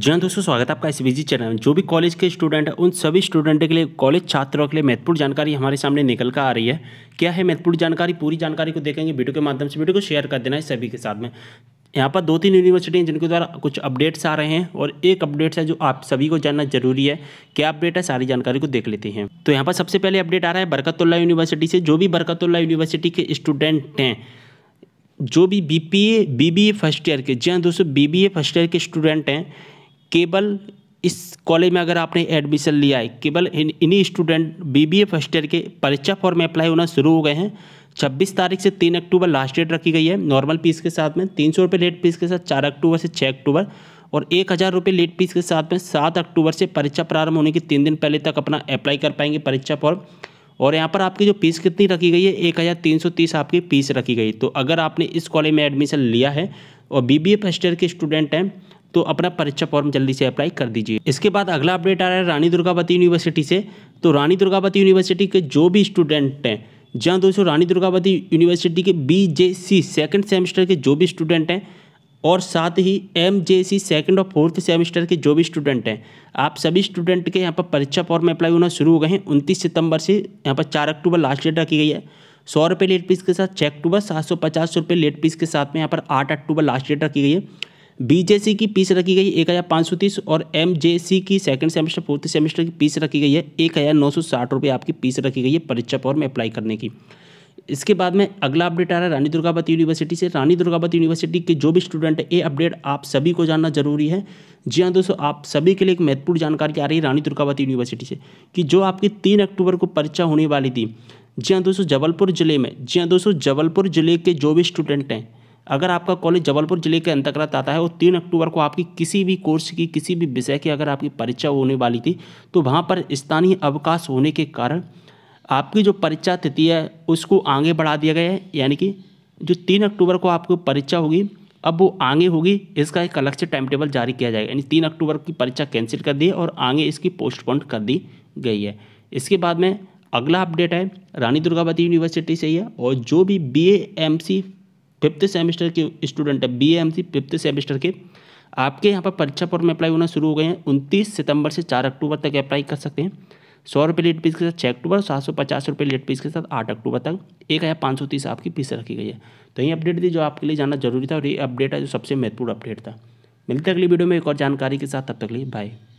हाँ दोस्तों स्वागत है आपका इस विजी चैनल में जो भी कॉलेज के स्टूडेंट हैं उन सभी स्टूडेंट के लिए कॉलेज छात्रों के लिए महत्वपूर्ण जानकारी हमारे सामने निकल कर आ रही है क्या है महत्वपूर्ण जानकारी पूरी जानकारी को देखेंगे वीडियो के माध्यम से वीडियो को शेयर कर देना है सभी के साथ में यहाँ पर दो तीन यूनिवर्सिटी हैं जिनके द्वारा कुछ अपडेट्स आ रहे हैं और एक अपडेट्स है जो आप सभी को जानना जरूरी है क्या अपडेट है सारी जानकारी को देख लेते हैं तो यहाँ पर सबसे पहले अपडेट आ रहा है बरकतुल्ला यूनिवर्सिटी से जो भी बरकतुल्ला यूनिवर्सिटी के स्टूडेंट हैं जो भी B P A B B A first year के जी हाँ दोस्तों B B A first year के स्टूडेंट हैं केवल इस कॉलेज में अगर आपने एडमिशन लिया है केवल इन्हीं student B B A first year के परीक्षा फॉर्म में अप्लाई होना शुरू हो गए हैं छब्बीस तारीख से तीन अक्टूबर लास्ट डेट रखी गई है नॉर्मल पीस के साथ में तीन सौ रुपये लेट पीस के साथ चार अक्टूबर से छः अक्टूबर और एक हज़ार रुपये लेट पीस के साथ में सात अक्टूबर से परीक्षा प्रारंभ होने के तीन दिन पहले तक अपना अप्लाई कर पाएंगे परीक्षा फॉर्म और यहाँ पर आपकी जो फीस कितनी रखी गई है एक हज़ार तीन सौ तीस आपकी फीस रखी गई तो अगर आपने इस कॉलेज में एडमिशन लिया है और B B A first year के स्टूडेंट हैं तो अपना परीक्षा फॉर्म जल्दी से अप्लाई कर दीजिए इसके बाद अगला अपडेट आ रहा है रानी दुर्गावती यूनिवर्सिटी से तो रानी दुर्गावती यूनिवर्सिटी के जो भी स्टूडेंट हैं जहाँ दोस्तों रानी दुर्गावती यूनिवर्सिटी के B J C second semester के जो भी स्टूडेंट हैं और साथ ही एम जे सी सेकेंड और फोर्थ सेमेस्टर के जो भी स्टूडेंट हैं आप सभी स्टूडेंट के यहाँ पर परीक्षा फॉर्म अप्लाई होना शुरू हो गए हैं उनतीस सितंबर से यहाँ पर चार अक्टूबर लास्ट डेट रखी गई है सौ रुपये लेट फीस के साथ छः अक्टूबर सात सौ पचास रुपये लेट फीस के साथ में यहाँ पर आठ अक्टूबर लास्ट डेट रखी गई है बीजेसी की फीस रखी गई एक हज़ार पाँच सौ तीस और एमजेसी की सेकंड सेमेस्टर फोर्थ सेमेस्टर की फीस रखी गई है एक हज़ार नौ सौ साठ रुपये आपकी फीस रखी गई है परीक्षा फॉर्म अप्लाई करने की इसके बाद में अगला अपडेट आ रहा है रानी दुर्गावत यूनिवर्सिटी से रानी दुर्गावत यूनिवर्सिटी के जो भी स्टूडेंट है ये अपडेट आप सभी को जानना जरूरी है जी हाँ दोस्तों आप सभी के लिए एक महत्वपूर्ण जानकारी आ रही है रानी दुर्गावत यूनिवर्सिटी से कि जो आपकी तीन अक्टूबर को परीक्षा होने वाली थी जी हाँ दोस्तों जबलपुर जिले में जी हाँ दोस्तों जबलपुर जिले के जो भी स्टूडेंट हैं अगर आपका कॉलेज जबलपुर जिले के अंतर्गत आता है और तीन अक्टूबर को आपकी किसी भी कोर्स की किसी भी विषय की अगर आपकी परीक्षा होने वाली थी तो वहाँ पर स्थानीय अवकाश होने के कारण आपकी जो परीक्षा तिथि है उसको आगे बढ़ा दिया गया है यानी कि जो तीन अक्टूबर को आपको परीक्षा होगी अब वो आगे होगी इसका एक अलग से टाइम टेबल जारी किया जाएगा यानी तीन अक्टूबर की परीक्षा कैंसिल कर दी है और आगे इसकी पोस्टपोन कर दी गई है इसके बाद में अगला अपडेट है रानी दुर्गावती यूनिवर्सिटी से ही है और जो भी B M C fifth semester के स्टूडेंट है B M C fifth semester के आपके यहाँ पर परीक्षा फॉर्म में अप्लाई होना शुरू हो गए हैं उनतीस सितंबर से चार अक्टूबर तक अप्लाई कर सकते हैं सौ रुपये लेट फीस के साथ छः अक्टूबर सात सौ पचास रुपये लेट फीस के साथ आठ अक्टूबर तक एक हज़ार पाँच सौ तीस आपकी फीस रखी गई है तो यही अपडेट थी जो आपके लिए जाना जरूरी था और ये अपडेट है जो सबसे महत्वपूर्ण अपडेट था मिलते अगली वीडियो में एक और जानकारी के साथ तब तक लिए बाय